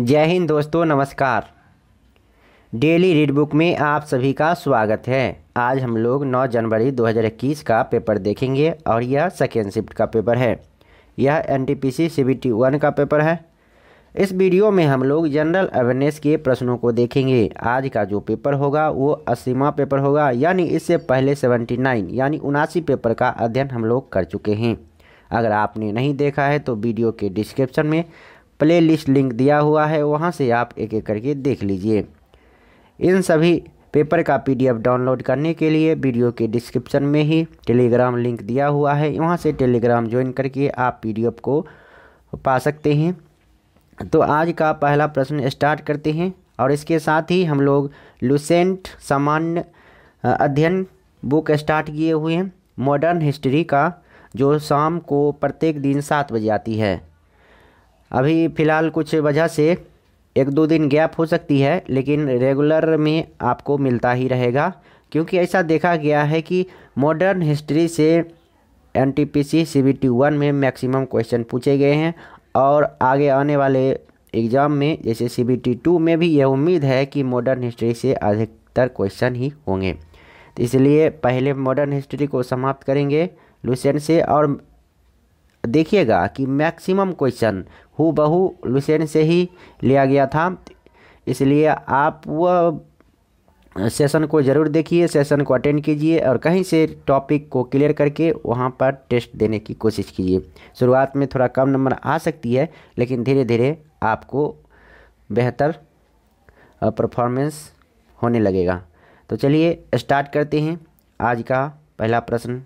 जय हिंद दोस्तों नमस्कार डेली रीड बुक में आप सभी का स्वागत है आज हम लोग 9 जनवरी 2021 का पेपर देखेंगे और यह सेकेंड शिफ्ट का पेपर है यह N T P C C B T one का पेपर है इस वीडियो में हम लोग जनरल अवेयरनेस के प्रश्नों को देखेंगे आज का जो पेपर होगा वो असीमा पेपर होगा यानी इससे पहले 79 यानी उनासी पेपर का अध्ययन हम लोग कर चुके हैं अगर आपने नहीं देखा है तो वीडियो के डिस्क्रिप्शन में प्लेलिस्ट लिंक दिया हुआ है वहाँ से आप एक एक करके देख लीजिए इन सभी पेपर का पीडीएफ डाउनलोड करने के लिए वीडियो के डिस्क्रिप्शन में ही टेलीग्राम लिंक दिया हुआ है वहाँ से टेलीग्राम ज्वाइन करके आप पीडीएफ को पा सकते हैं तो आज का पहला प्रश्न स्टार्ट करते हैं और इसके साथ ही हम लोग लुसेंट सामान्य अध्ययन बुक स्टार्ट किए हुए हैं मॉडर्न हिस्ट्री का जो शाम को प्रत्येक दिन सात बजे आती है अभी फ़िलहाल कुछ वजह से एक दो दिन गैप हो सकती है लेकिन रेगुलर में आपको मिलता ही रहेगा क्योंकि ऐसा देखा गया है कि मॉडर्न हिस्ट्री से N T P C C B T one में मैक्सिमम क्वेश्चन पूछे गए हैं और आगे आने वाले एग्ज़ाम में जैसे सी बी टी टू में भी यह उम्मीद है कि मॉडर्न हिस्ट्री से अधिकतर क्वेश्चन ही होंगे तो इसलिए पहले मॉडर्न हिस्ट्री को समाप्त करेंगे लुसेंट से और देखिएगा कि मैक्सिमम क्वेश्चन हु बहू लुसेन से ही लिया गया था इसलिए आप वह सेशन को ज़रूर देखिए सेशन को अटेंड कीजिए और कहीं से टॉपिक को क्लियर करके वहाँ पर टेस्ट देने की कोशिश कीजिए शुरुआत में थोड़ा कम नंबर आ सकती है लेकिन धीरे धीरे आपको बेहतर परफॉर्मेंस होने लगेगा तो चलिए स्टार्ट करते हैं आज का पहला प्रश्न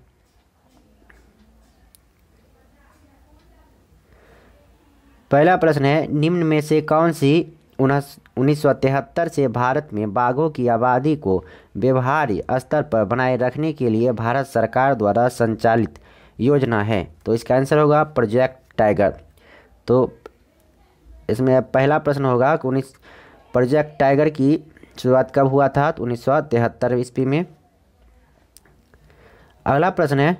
पहला प्रश्न है निम्न में से कौन सी उन्नीस से भारत में बाघों की आबादी को व्यवहार्य स्तर पर बनाए रखने के लिए भारत सरकार द्वारा संचालित योजना है तो इसका आंसर होगा प्रोजेक्ट टाइगर तो इसमें पहला प्रश्न होगा कि उन्नीस प्रोजेक्ट टाइगर की शुरुआत कब हुआ था तो उन्नीस ईस्वी में अगला प्रश्न है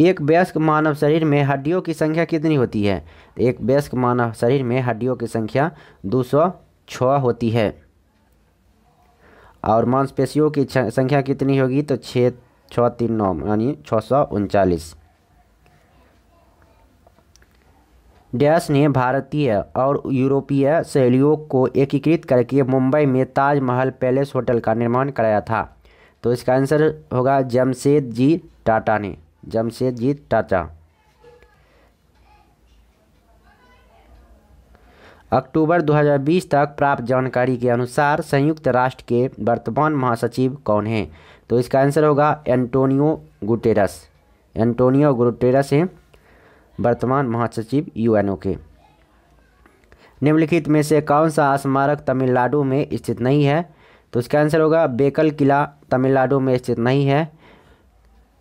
एक वयस्क मानव शरीर में हड्डियों की संख्या कितनी होती है एक वयस्क मानव शरीर में हड्डियों की संख्या दो सौ छः होती है और मांसपेशियों की संख्या कितनी होगी तो छः छः तीन नौ यानी छः सौ उनचालीस डैश ने भारतीय और यूरोपीय शैलियों को एकीकृत करके मुंबई में ताजमहल पैलेस होटल का निर्माण कराया था तो इसका आंसर होगा जमशेद जी टाटा ने जमशेद जी टाटा अक्टूबर 2020 तक प्राप्त जानकारी के अनुसार संयुक्त राष्ट्र के वर्तमान महासचिव कौन हैं तो इसका आंसर होगा एंटोनियो गुटेरस एंटोनियो गुटेरस हैं वर्तमान महासचिव यूएनओ के निम्नलिखित में से कौन सा स्मारक तमिलनाडु में स्थित नहीं है तो इसका आंसर होगा बेकल किला तमिलनाडु में स्थित नहीं है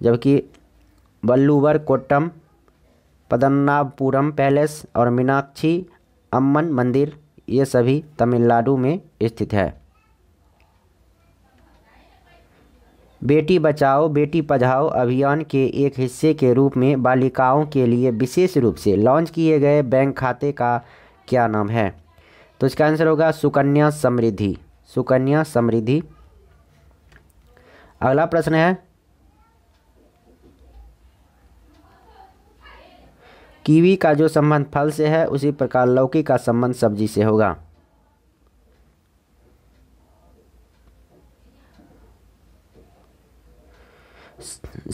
जबकि वल्लुवर कोट्टम पदन्नापुरम पैलेस और मीनाक्षी अम्मन मंदिर ये सभी तमिलनाडु में स्थित है बेटी बचाओ बेटी पढ़ाओ अभियान के एक हिस्से के रूप में बालिकाओं के लिए विशेष रूप से लॉन्च किए गए बैंक खाते का क्या नाम है तो इसका आंसर होगा सुकन्या समृद्धि सुकन्या समृद्धि अगला प्रश्न है कीवी का जो संबंध फल से है उसी प्रकार लौकी का संबंध सब्जी से होगा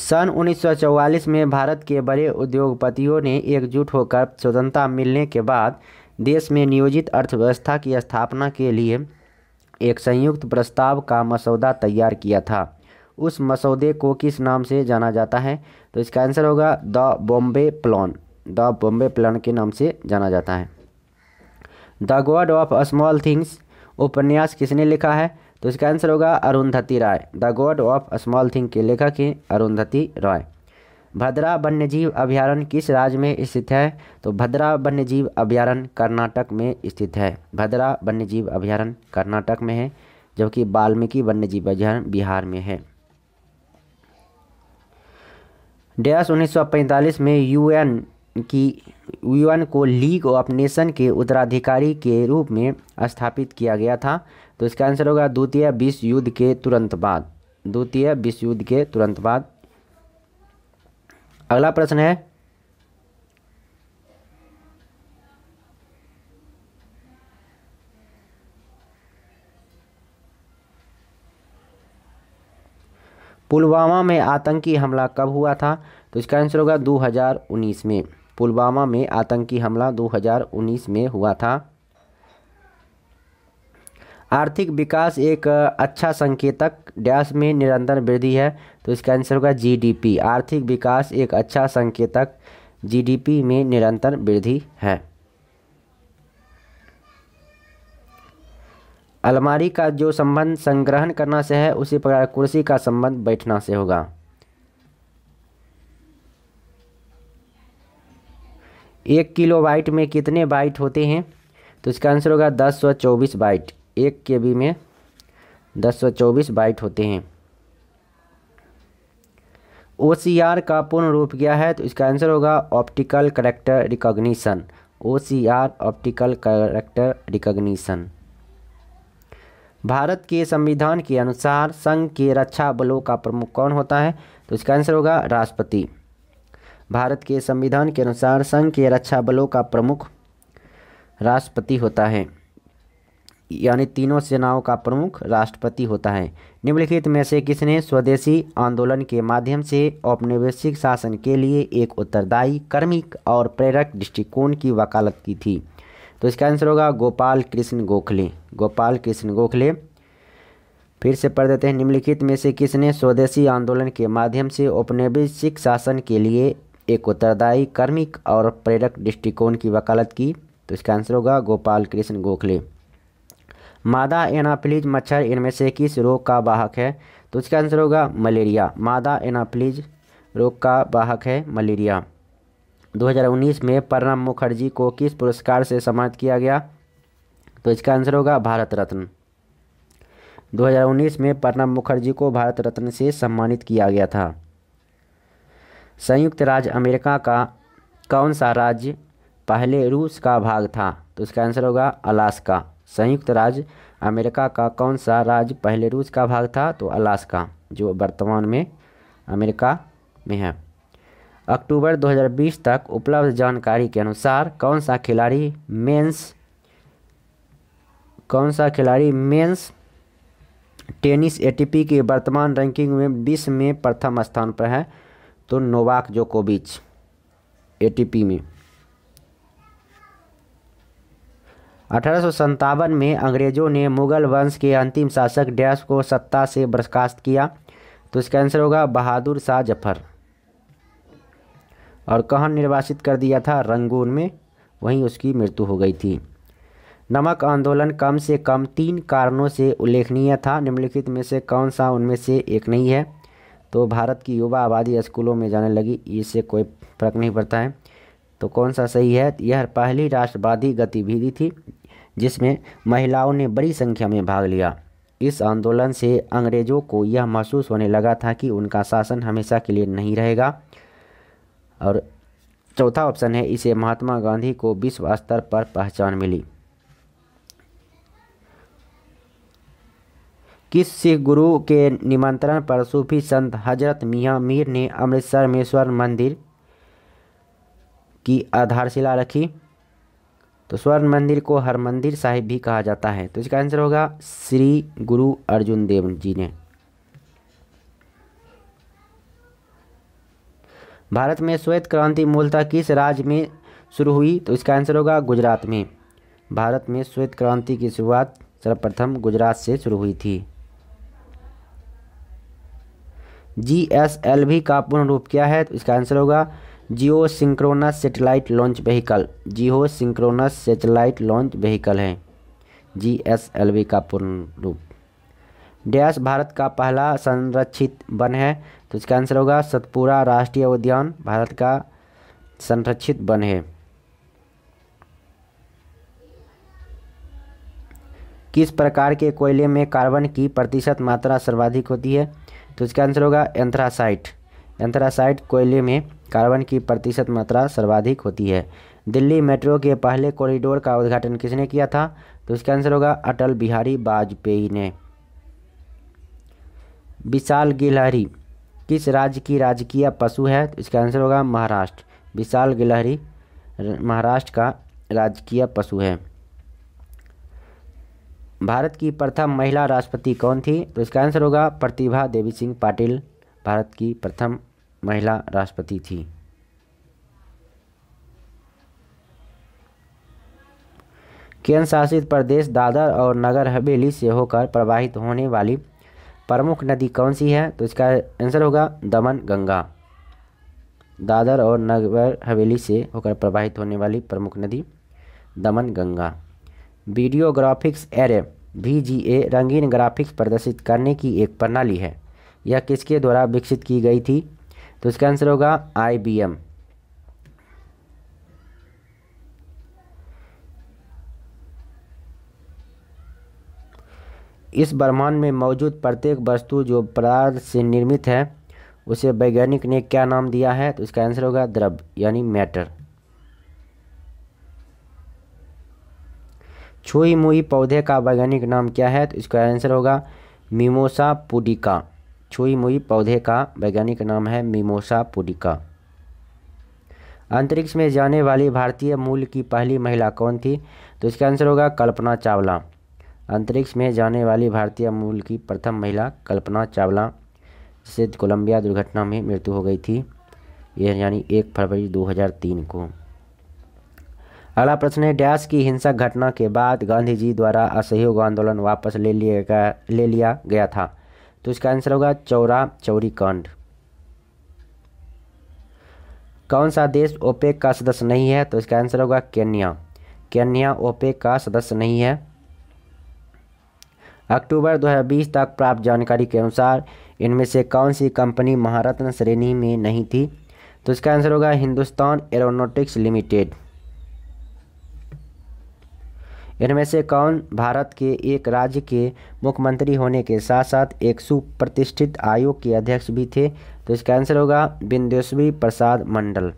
सन 1944 में भारत के बड़े उद्योगपतियों ने एकजुट होकर स्वतंत्रता मिलने के बाद देश में नियोजित अर्थव्यवस्था की स्थापना के लिए एक संयुक्त प्रस्ताव का मसौदा तैयार किया था उस मसौदे को किस नाम से जाना जाता है तो इसका आंसर होगा the Bombay plan the Bombay plan के नाम से जाना जाता है the God of Small Things उपन्यास किसने लिखा है तो इसका आंसर होगा Arundhati Roy the God of Small Thing के लेखक हैं अरुंधति राय भद्रा वन्यजीव अभ्यारण्य किस राज्य में स्थित है तो भद्रा वन्यजीव अभ्यारण्य कर्नाटक में स्थित है भद्रा वन्यजीव अभ्यारण्य कर्नाटक में है जबकि वाल्मीकि वन्यजीव अभ्यारण्य बिहार में है डैश 1945 में यूएन कि यूएन को लीग ऑफ नेशन के उत्तराधिकारी के रूप में स्थापित किया गया था तो इसका आंसर होगा द्वितीय विश्व युद्ध के तुरंत बाद द्वितीय विश्व युद्ध के तुरंत बाद अगला प्रश्न है पुलवामा में आतंकी हमला कब हुआ था तो इसका आंसर होगा 2019 में पुलवामा में आतंकी हमला 2019 में हुआ था आर्थिक विकास एक अच्छा संकेतक डैश में निरंतर वृद्धि है तो इसका आंसर होगा जीडीपी आर्थिक विकास एक अच्छा संकेतक जीडीपी में निरंतर वृद्धि है अलमारी का जो संबंध संग्रहण करना से है उसी प्रकार कुर्सी का संबंध बैठना से होगा एक किलो बाइट में कितने बाइट होते हैं तो इसका आंसर होगा दस सौ चौबीस बाइट एक के बी में दस सौ चौबीस बाइट होते हैं ओ सी आर का पूर्ण रूप क्या है तो इसका आंसर होगा optical character recognition O C R optical character recognition भारत के संविधान के अनुसार संघ के रक्षा बलों का प्रमुख कौन होता है तो इसका आंसर होगा राष्ट्रपति भारत के संविधान के अनुसार संघ के रक्षा बलों का प्रमुख राष्ट्रपति होता है यानी तीनों सेनाओं का प्रमुख राष्ट्रपति होता है निम्नलिखित में से किसने स्वदेशी आंदोलन के माध्यम से औपनिवेशिक शासन के लिए एक उत्तरदायी कर्मिक और प्रेरक दृष्टिकोण की वकालत की थी तो इसका आंसर होगा गोपाल कृष्ण गोखले गोपाल कृष्ण गोखले फिर से पढ़ देते हैं निम्नलिखित में से किसने स्वदेशी आंदोलन के माध्यम से औपनिवेशिक शासन के लिए एक उत्तरदायी कर्मिक और प्रेरक दृष्टिकोण की वकालत की तो इसका आंसर होगा गोपाल कृष्ण गोखले मादा एनाप्लीज मच्छर इनमें से किस रोग का वाहक है तो इसका आंसर होगा मलेरिया मादा एनाप्लीज रोग का वाहक है मलेरिया 2019 में प्रणब मुखर्जी को किस पुरस्कार से सम्मानित किया गया तो इसका आंसर होगा भारत रत्न 2019 में प्रणब मुखर्जी को भारत रत्न से सम्मानित किया गया था संयुक्त राज्य अमेरिका का कौन सा राज्य पहले रूस का भाग था तो इसका आंसर होगा अलास्का संयुक्त राज्य अमेरिका का कौन सा राज्य पहले रूस का भाग था तो अलास्का जो वर्तमान में अमेरिका में है अक्टूबर 2020 तक उपलब्ध जानकारी के अनुसार कौन सा खिलाड़ी मेंस कौन सा खिलाड़ी मेंस टेनिस एटीपी की वर्तमान रैंकिंग में विश्व में प्रथम स्थान पर है तो नोवाक जोकोविच एटीपी में अठारह में अंग्रेज़ों ने मुग़ल वंश के अंतिम शासक डैश को सत्ता से बर्खास्त किया तो इसका आंसर होगा बहादुर शाह जफर और कहन निर्वासित कर दिया था रंगून में वहीं उसकी मृत्यु हो गई थी नमक आंदोलन कम से कम तीन कारणों से उल्लेखनीय था निम्नलिखित में से कौन सा उनमें से एक नहीं है तो भारत की युवा आबादी स्कूलों में जाने लगी इससे कोई फर्क नहीं पड़ता है तो कौन सा सही है यह पहली राष्ट्रवादी गतिविधि थी जिसमें महिलाओं ने बड़ी संख्या में भाग लिया इस आंदोलन से अंग्रेज़ों को यह महसूस होने लगा था कि उनका शासन हमेशा के लिए नहीं रहेगा और चौथा ऑप्शन है इसे महात्मा गांधी को विश्व स्तर पर पहचान मिली किस सिख गुरु के निमंत्रण पर सूफी संत हजरत मियाँ मीर ने अमृतसर में स्वर्ण मंदिर की आधारशिला रखी तो स्वर्ण मंदिर को हर मंदिर साहिब भी कहा जाता है तो इसका आंसर होगा श्री गुरु अर्जुन देव जी ने भारत में श्वेत क्रांति मूलतः किस राज्य में शुरू हुई तो इसका आंसर होगा गुजरात में भारत में श्वेत क्रांति की शुरुआत सर्वप्रथम गुजरात से शुरू हुई थी जी एस एल वी का पूर्ण रूप क्या है तो इसका आंसर होगा geosynchronous satellite launch vehicle geosynchronous satellite launch vehicle है जी एस एल वी का पूर्ण रूप डैश भारत का पहला संरक्षित वन है तो इसका आंसर होगा सतपुरा राष्ट्रीय उद्यान भारत का संरक्षित वन है किस प्रकार के कोयले में कार्बन की प्रतिशत मात्रा सर्वाधिक होती है तो इसका आंसर होगा एंथ्रासाइट एंथ्रासाइट कोयले में कार्बन की प्रतिशत मात्रा सर्वाधिक होती है दिल्ली मेट्रो के पहले कॉरिडोर का उद्घाटन किसने किया था तो इसका आंसर होगा अटल बिहारी वाजपेयी ने विशाल गिलहरी किस राज्य की राजकीय पशु है तो इसका आंसर होगा महाराष्ट्र विशाल गिलहरी महाराष्ट्र का राजकीय पशु है भारत की प्रथम महिला राष्ट्रपति कौन थी तो इसका आंसर होगा प्रतिभा देवी सिंह पाटिल भारत की प्रथम महिला राष्ट्रपति थी केंद्र शासित प्रदेश दादर और नगर हवेली से होकर प्रवाहित होने वाली प्रमुख नदी कौन सी है तो इसका आंसर होगा दमन गंगा दादर और नगर हवेली से होकर प्रवाहित होने वाली प्रमुख नदी Daman Ganga video graphics array V रंगीन ग्राफिक्स प्रदर्शित करने की एक प्रणाली है यह किसके द्वारा विकसित की गई थी तो इसका आंसर होगा आई इस ब्रह्मांड में मौजूद प्रत्येक वस्तु जो पदार्थ से निर्मित है उसे वैज्ञानिक ने क्या नाम दिया है तो इसका आंसर होगा द्रव यानी मैटर छुई मुई पौधे का वैज्ञानिक नाम क्या है तो इसका आंसर होगा मीमोसा पुडिका छुई मुई पौधे का वैज्ञानिक नाम है मीमोसा पुडिका अंतरिक्ष में जाने वाली भारतीय मूल की पहली महिला कौन थी तो इसका आंसर होगा कल्पना चावला अंतरिक्ष में जाने वाली भारतीय मूल की प्रथम महिला कल्पना चावला जिसे कोलंबिया दुर्घटना में मृत्यु हो गई थी यह यानी एक फरवरी 2003 को अगला प्रश्न है डैश की हिंसक घटना के बाद गांधी जी द्वारा असहयोग आंदोलन वापस ले लिए गया ले लिया गया था तो इसका आंसर होगा चौरा चौरी कांड कौन सा देश ओपेक का सदस्य नहीं है तो इसका आंसर होगा केन्या केन्या ओपेक का सदस्य नहीं है अक्टूबर 2020 तक प्राप्त जानकारी के अनुसार इनमें से कौन सी कंपनी महारत्न श्रेणी में नहीं थी तो इसका आंसर होगा हिंदुस्तान एरोनोटिक्स लिमिटेड इनमें से कौन भारत के एक राज्य के मुख्यमंत्री होने के साथ साथ एक सुप्रतिष्ठित आयोग के अध्यक्ष भी थे तो इसका आंसर होगा बिंदेश्वरी प्रसाद मंडल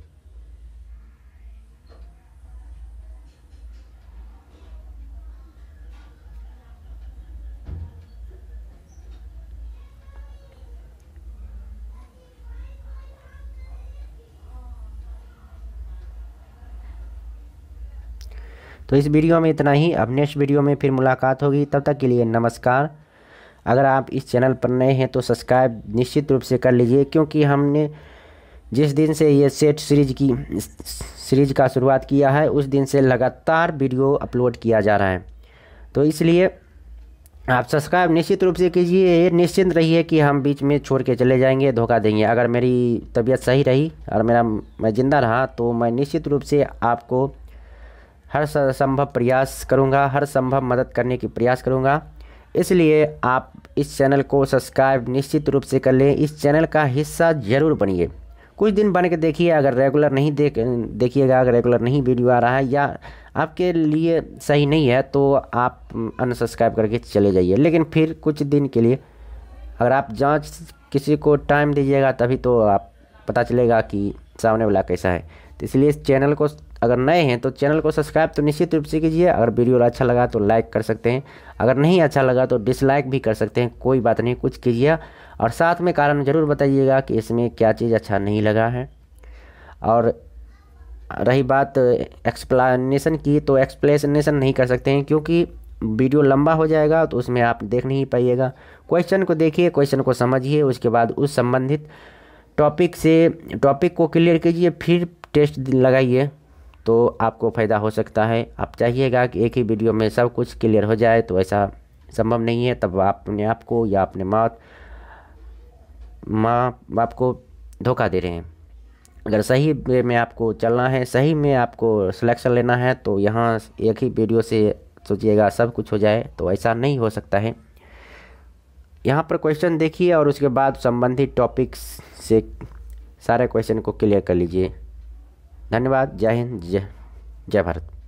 तो इस वीडियो में इतना ही अब नेक्स्ट वीडियो में फिर मुलाकात होगी तब तक के लिए नमस्कार अगर आप इस चैनल पर नए हैं तो सब्सक्राइब निश्चित रूप से कर लीजिए क्योंकि हमने जिस दिन से ये सेट सीरीज की सीरीज का शुरुआत किया है उस दिन से लगातार वीडियो अपलोड किया जा रहा है तो इसलिए आप सब्सक्राइब निश्चित रूप से कीजिए ये निश्चिंत रहिए कि हम बीच में छोड़ के चले जाएंगे धोखा देंगे अगर मेरी तबीयत सही रही और मेरा मैं ज़िंदा रहा तो मैं निश्चित रूप से आपको हर संभव प्रयास करूँगा हर संभव मदद करने की प्रयास करूँगा इसलिए आप इस चैनल को सब्सक्राइब निश्चित रूप से कर लें इस चैनल का हिस्सा ज़रूर बनिए कुछ दिन बन के देखिए अगर रेगुलर नहीं देख देखिएगा अगर रेगुलर नहीं वीडियो आ रहा है या आपके लिए सही नहीं है तो आप अनसब्सक्राइब करके चले जाइए लेकिन फिर कुछ दिन के लिए अगर आप जांच किसी को टाइम दीजिएगा तभी तो आप पता चलेगा कि सामने वाला कैसा है तो इसलिए इस चैनल को अगर नए हैं तो चैनल को सब्सक्राइब तो निश्चित रूप से कीजिए अगर वीडियो अच्छा लगा तो लाइक कर सकते हैं अगर नहीं अच्छा लगा तो डिसलाइक भी कर सकते हैं कोई बात नहीं कुछ कीजिए और साथ में कारण ज़रूर बताइएगा कि इसमें क्या चीज़ अच्छा नहीं लगा है और रही बात एक्सप्लानेशन की तो एक्सप्लेनेशन नहीं कर सकते हैं क्योंकि वीडियो लंबा हो जाएगा तो उसमें आप देख नहीं पाइएगा क्वेश्चन को देखिए क्वेश्चन को समझिए उसके बाद उस संबंधित टॉपिक से टॉपिक को क्लियर कीजिए फिर टेस्ट लगाइए तो आपको फ़ायदा हो सकता है आप चाहिएगा कि एक ही वीडियो में सब कुछ क्लियर हो जाए तो ऐसा संभव नहीं है तब आप अपने आप को या अपने माँ माँ बाप को धोखा दे रहे हैं अगर सही वे में आपको चलना है सही में आपको सिलेक्शन लेना है तो यहाँ एक ही वीडियो से सोचिएगा सब कुछ हो जाए तो ऐसा नहीं हो सकता है यहाँ पर क्वेश्चन देखिए और उसके बाद संबंधित टॉपिक्स से सारे क्वेश्चन को क्लियर कर लीजिए धन्यवाद जय हिंद जय जय भारत